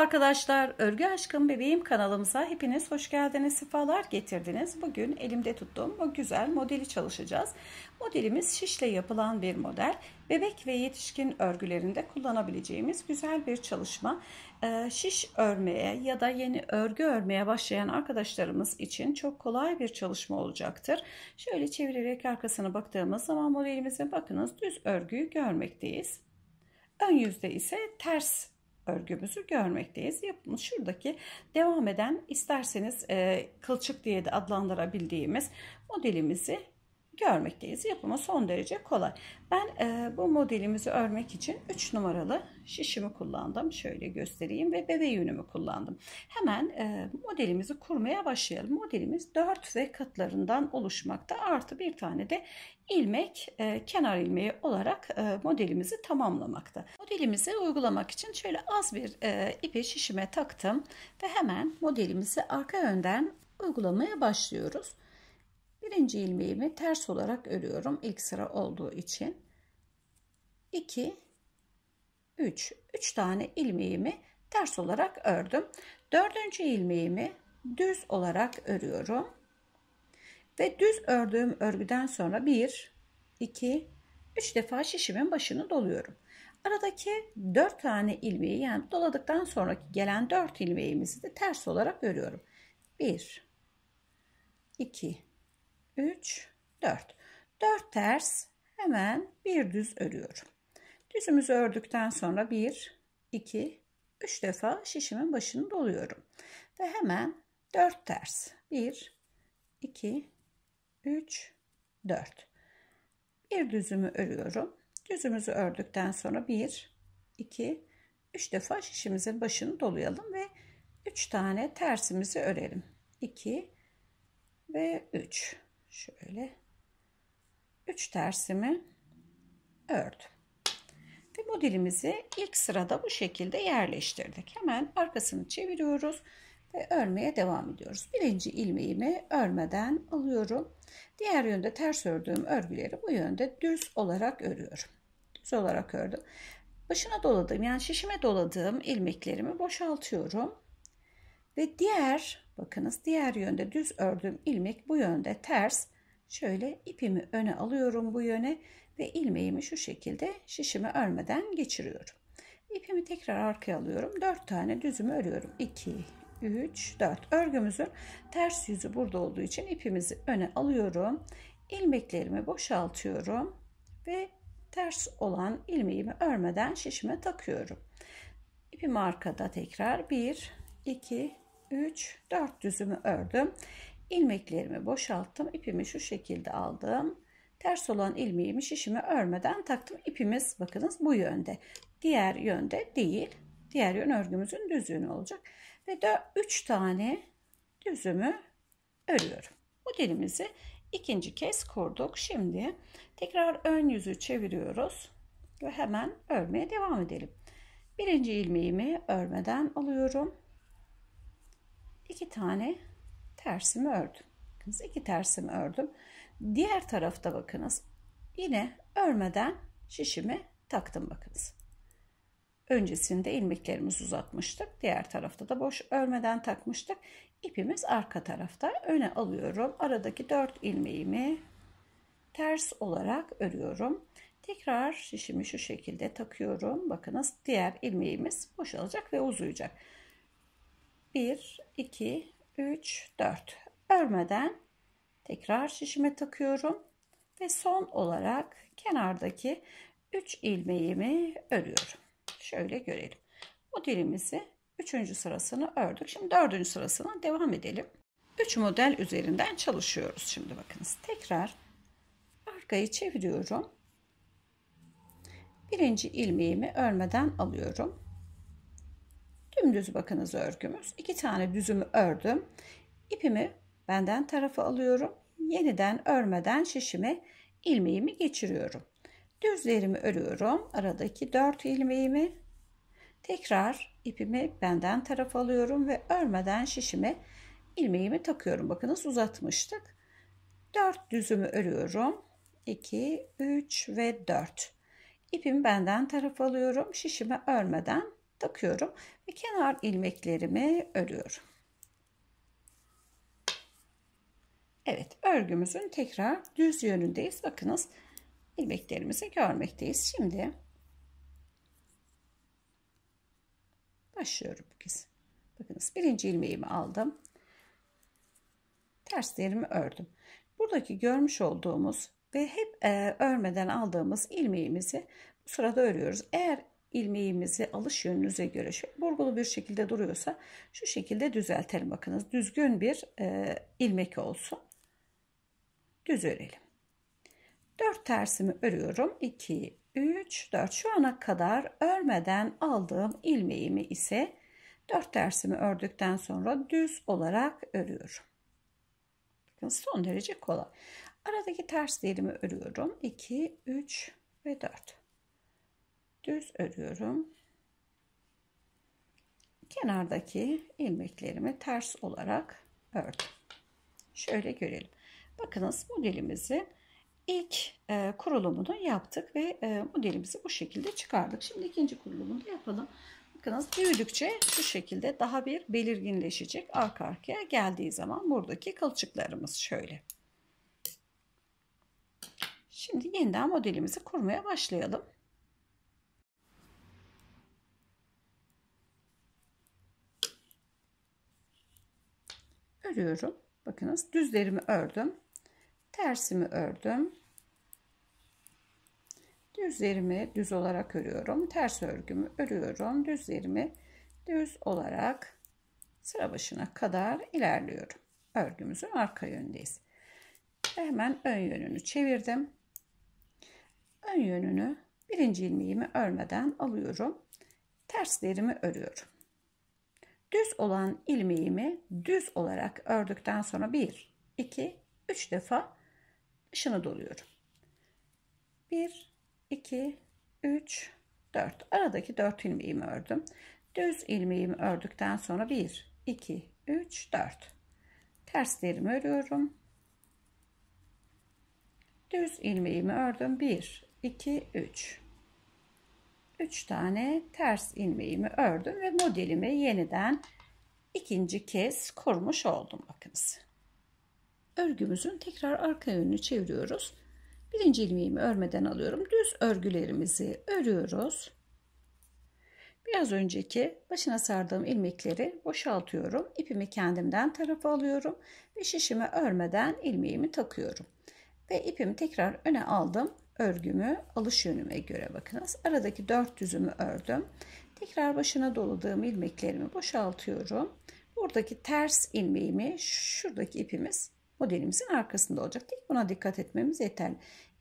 Merhaba arkadaşlar, Örgü Aşkım Bebeğim kanalımıza hepiniz hoş geldiniz, sefalar getirdiniz. Bugün elimde tuttuğum bu güzel modeli çalışacağız. Modelimiz şişle yapılan bir model. Bebek ve yetişkin örgülerinde kullanabileceğimiz güzel bir çalışma. Ee, Şiş örmeye ya da yeni örgü örmeye başlayan arkadaşlarımız için çok kolay bir çalışma olacaktır. Şöyle çevirerek arkasına baktığımız zaman modelimize bakınız düz örgüyü görmekteyiz. Ön yüzde ise ters örgümüzü görmekteyiz. Yapımız şuradaki devam eden isterseniz e, kılçık diye de adlandırabildiğimiz modelimizi görmekteyiz. Yapımı son derece kolay. Ben e, bu modelimizi örmek için 3 numaralı şişimi kullandım. Şöyle göstereyim ve bebe yünümü kullandım. Hemen e, modelimizi kurmaya başlayalım. Modelimiz 4 ve katlarından oluşmakta. Artı bir tane de ilmek, e, kenar ilmeği olarak e, modelimizi tamamlamakta modelimizi uygulamak için şöyle az bir e, ipi şişime taktım ve hemen modelimizi arka yönden uygulamaya başlıyoruz. Birinci ilmeğimi ters olarak örüyorum ilk sıra olduğu için. 2 3 3 tane ilmeğimi ters olarak ördüm. Dördüncü ilmeğimi düz olarak örüyorum. Ve düz ördüğüm örgüden sonra 1 2 3 defa şişimin başını doluyorum. Aradaki 4 tane ilmeği yani doladıktan sonraki gelen 4 ilmeğimizi de ters olarak örüyorum. 1 2 3 4 4 ters hemen bir düz örüyorum. Düzümüzü ördükten sonra 1 2 3 defa şişimin başını doluyorum. Ve hemen 4 ters. 1 2 3 4 bir düzümü örüyorum Yüzümüzü ördükten sonra 1, 2, 3 defa şişimizin başını dolayalım ve 3 tane tersimizi örelim. 2 ve 3. Şöyle 3 tersimi ördüm. Ve modelimizi ilk sırada bu şekilde yerleştirdik. Hemen arkasını çeviriyoruz ve örmeye devam ediyoruz. Birinci ilmeğimi örmeden alıyorum. Diğer yönde ters ördüğüm örgüleri bu yönde düz olarak örüyorum tütsü olarak ördüm. Başına doladım yani şişime doladığım ilmeklerimi boşaltıyorum. Ve diğer bakınız diğer yönde düz ördüğüm ilmek bu yönde ters. Şöyle ipimi öne alıyorum bu yöne ve ilmeğimi şu şekilde şişime örmeden geçiriyorum. İpimi tekrar arkaya alıyorum. 4 tane düzümü örüyorum. 2, 3, 4. Örgümüzün ters yüzü burada olduğu için ipimizi öne alıyorum. İlmeklerimi boşaltıyorum ve ters olan ilmeğimi örmeden şişime takıyorum. İpim arkada tekrar 1, 2, 3, 4 düzümü ördüm. İlmeklerimi boşalttım. İpimi şu şekilde aldım. Ters olan ilmeğimi şişime örmeden taktım. İpimiz bakınız bu yönde. Diğer yönde değil. Diğer yön örgümüzün düzüğünü olacak. Ve de 3 tane düzümü örüyorum. Modelimizi ikinci kez kurduk. Şimdi tekrar ön yüzü çeviriyoruz ve hemen örmeye devam edelim. Birinci ilmeğimi örmeden alıyorum. İki tane tersimi ördüm. Bakınız iki tersimi ördüm. Diğer tarafta bakınız. Yine örmeden şişimi taktım bakınız. Öncesinde ilmeklerimizi uzatmıştık. Diğer tarafta da boş örmeden takmıştık. İpimiz arka tarafta. Öne alıyorum. Aradaki 4 ilmeğimi ters olarak örüyorum. Tekrar şişimi şu şekilde takıyorum. Bakınız diğer ilmeğimiz boşalacak ve uzayacak. 1, 2, 3, 4. Örmeden tekrar şişime takıyorum. Ve son olarak kenardaki 3 ilmeğimi örüyorum. Şöyle görelim. Modelimizi Üçüncü sırasını ördük. Şimdi dördüncü sırasına devam edelim. Üç model üzerinden çalışıyoruz şimdi bakınız. Tekrar arkayı çeviriyorum. Birinci ilmeğimi örmeden alıyorum. Dümdüz bakınız örgümüz. İki tane düzümü ördüm. İpimi benden tarafa alıyorum. Yeniden örmeden şişime ilmeğimi geçiriyorum. Düzlerimi örüyorum. Aradaki dört ilmeğimi tekrar ipimi benden taraf alıyorum ve örmeden şişime ilmeğimi takıyorum. Bakınız uzatmıştık. 4 düzümü örüyorum. 2, 3 ve 4. İpimi benden taraf alıyorum. Şişime örmeden takıyorum ve kenar ilmeklerimi örüyorum. Evet örgümüzün tekrar düz yönündeyiz. Bakınız ilmeklerimizi görmekteyiz. Şimdi başlıyorum bu kez. Bakınız birinci ilmeğimi aldım. Terslerimi ördüm. Buradaki görmüş olduğumuz ve hep e, örmeden aldığımız ilmeğimizi bu sırada örüyoruz. Eğer ilmeğimizi alış yönünüze göre burgulu bir şekilde duruyorsa şu şekilde düzeltelim. Bakınız düzgün bir e, ilmek olsun. Düz örelim. 4 tersimi örüyorum. 2, 3, 4 şu ana kadar örmeden aldığım ilmeğimi ise 4 tersimi ördükten sonra düz olarak örüyorum. Bakın son derece kolay. Aradaki ters dilimi örüyorum. 2, 3 ve 4. Düz örüyorum. Kenardaki ilmeklerimi ters olarak ördüm. Şöyle görelim. Bakınız modelimizin İlk e, kurulumunu yaptık ve e, modelimizi bu şekilde çıkardık. Şimdi ikinci kurulumunu yapalım. Bakınız büyüdükçe şu şekilde daha bir belirginleşecek. Arka arkaya geldiği zaman buradaki kılçıklarımız şöyle. Şimdi yeniden modelimizi kurmaya başlayalım. Örüyorum. Bakınız düzlerimi ördüm tersimi ördüm düzlerimi düz olarak örüyorum ters örgümü örüyorum düzlerimi düz olarak sıra başına kadar ilerliyorum örgümüzün arka yönündeyiz hemen ön yönünü çevirdim ön yönünü birinci ilmeğimi örmeden alıyorum terslerimi örüyorum düz olan ilmeğimi düz olarak ördükten sonra 1 2 3 defa ışını doluyorum. 1, 2, 3, 4. Aradaki 4 ilmeğimi ördüm. Düz ilmeğimi ördükten sonra 1, 2, 3, 4. Terslerimi örüyorum. Düz ilmeğimi ördüm. 1, 2, 3. 3 tane ters ilmeğimi ördüm ve modelimi yeniden ikinci kez kurmuş oldum. Bakınız örgümüzün tekrar arka yönünü çeviriyoruz. Birinci ilmeğimi örmeden alıyorum. Düz örgülerimizi örüyoruz. Biraz önceki başına sardığım ilmekleri boşaltıyorum. İpimi kendimden tarafa alıyorum ve şişimi örmeden ilmeğimi takıyorum. Ve ipimi tekrar öne aldım. Örgümü alış yönüme göre bakınız. Aradaki dört düzümü ördüm. Tekrar başına doladığım ilmeklerimi boşaltıyorum. Buradaki ters ilmeğimi şuradaki ipimiz modelimizin arkasında olacak. Tek buna dikkat etmemiz yeterli.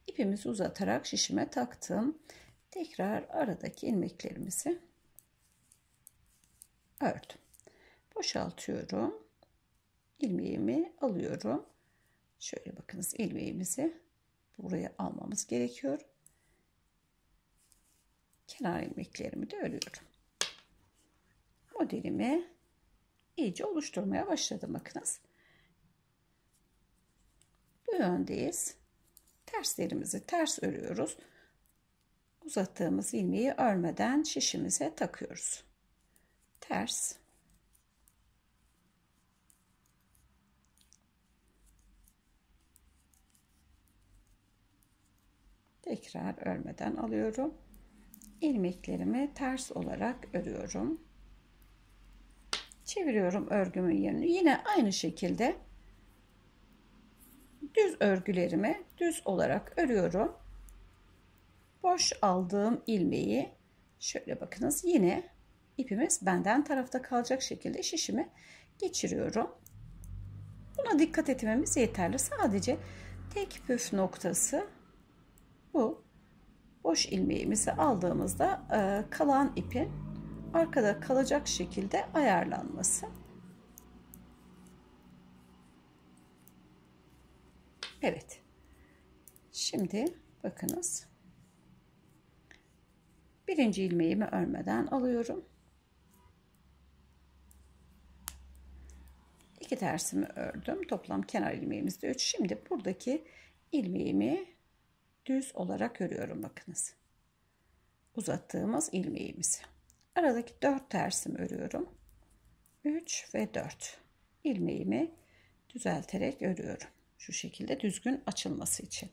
İpimizi uzatarak şişime taktım. Tekrar aradaki ilmeklerimizi ördüm. Boşaltıyorum. İlmeğimi alıyorum. Şöyle bakınız ilmeğimizi buraya almamız gerekiyor. Kenar ilmeklerimi de örüyorum. Modelimi iyice oluşturmaya başladım bakınız bu yöndeyiz. Terslerimizi ters örüyoruz. Uzattığımız ilmeği örmeden şişimize takıyoruz. Ters. Tekrar örmeden alıyorum. Ilmeklerimi ters olarak örüyorum. Çeviriyorum örgümün yerini. Yine aynı şekilde düz örgülerimi düz olarak örüyorum. Boş aldığım ilmeği şöyle bakınız yine ipimiz benden tarafta kalacak şekilde şişimi geçiriyorum. Buna dikkat etmemiz yeterli. Sadece tek püf noktası bu. Boş ilmeğimizi aldığımızda e, kalan ipin arkada kalacak şekilde ayarlanması. Evet. Şimdi bakınız. Birinci ilmeğimi örmeden alıyorum. iki tersimi ördüm. Toplam kenar ilmeğimiz de 3. Şimdi buradaki ilmeğimi düz olarak örüyorum bakınız. Uzattığımız ilmeğimizi. Aradaki 4 tersimi örüyorum. 3 ve 4 ilmeğimi düzelterek örüyorum. Şu şekilde düzgün açılması için.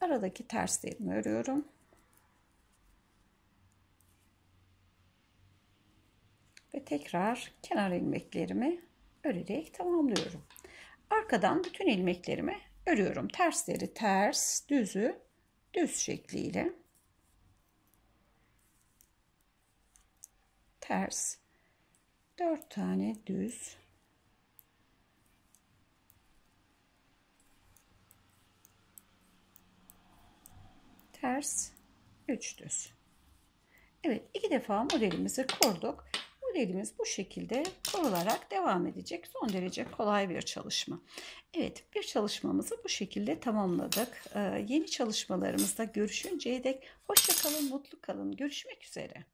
Aradaki ters değerimi örüyorum. Ve tekrar kenar ilmeklerimi örerek tamamlıyorum. Arkadan bütün ilmeklerimi örüyorum. Tersleri ters, düzü düz şekliyle. Ters. 4 tane düz ters 3 düz. Evet iki defa modelimizi kurduk. Modelimiz bu şekilde kurularak devam edecek. Son derece kolay bir çalışma. Evet bir çalışmamızı bu şekilde tamamladık. Ee, yeni çalışmalarımızda görüşünceye dek hoşçakalın mutlu kalın. Görüşmek üzere.